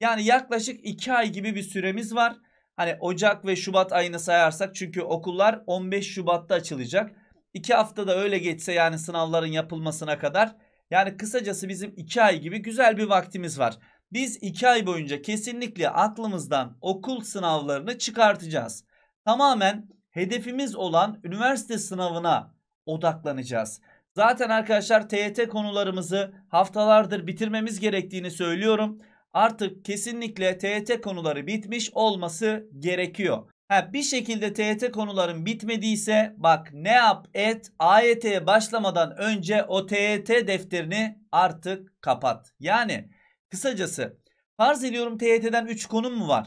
Yani yaklaşık 2 ay gibi bir süremiz var. Hani Ocak ve Şubat ayını sayarsak çünkü okullar 15 Şubat'ta açılacak. 2 haftada öyle geçse yani sınavların yapılmasına kadar. Yani kısacası bizim 2 ay gibi güzel bir vaktimiz var. Biz 2 ay boyunca kesinlikle aklımızdan okul sınavlarını çıkartacağız. Tamamen hedefimiz olan üniversite sınavına odaklanacağız. Zaten arkadaşlar TYT konularımızı haftalardır bitirmemiz gerektiğini söylüyorum artık kesinlikle TET konuları bitmiş olması gerekiyor. Ha, bir şekilde TET konuların bitmediyse bak ne yap et AYT'ye başlamadan önce o TET defterini artık kapat. Yani kısacası farz ediyorum TET'den 3 konum mu var?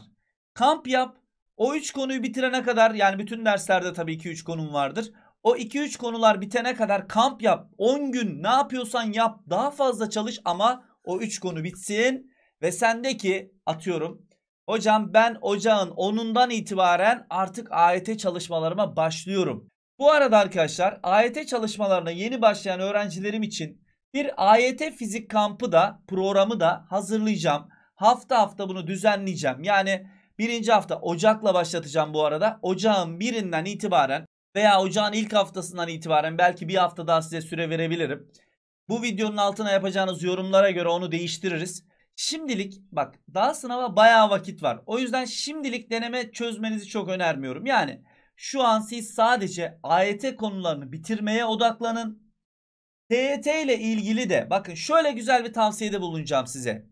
Kamp yap o 3 konuyu bitirene kadar yani bütün derslerde tabii ki 3 konum vardır. O 2-3 konular bitene kadar kamp yap 10 gün ne yapıyorsan yap daha fazla çalış ama o 3 konu bitsin. Ve sendeki atıyorum hocam ben ocağın 10'undan itibaren artık AYT çalışmalarıma başlıyorum. Bu arada arkadaşlar AYT çalışmalarına yeni başlayan öğrencilerim için bir AYT fizik kampı da programı da hazırlayacağım. Hafta hafta bunu düzenleyeceğim. Yani birinci hafta Ocak'la başlatacağım bu arada. Ocağın birinden itibaren veya ocağın ilk haftasından itibaren belki bir hafta daha size süre verebilirim. Bu videonun altına yapacağınız yorumlara göre onu değiştiririz. Şimdilik bak daha sınava bayağı vakit var. O yüzden şimdilik deneme çözmenizi çok önermiyorum. Yani şu an siz sadece AYT konularını bitirmeye odaklanın. TYT ile ilgili de bakın şöyle güzel bir tavsiyede bulunacağım size.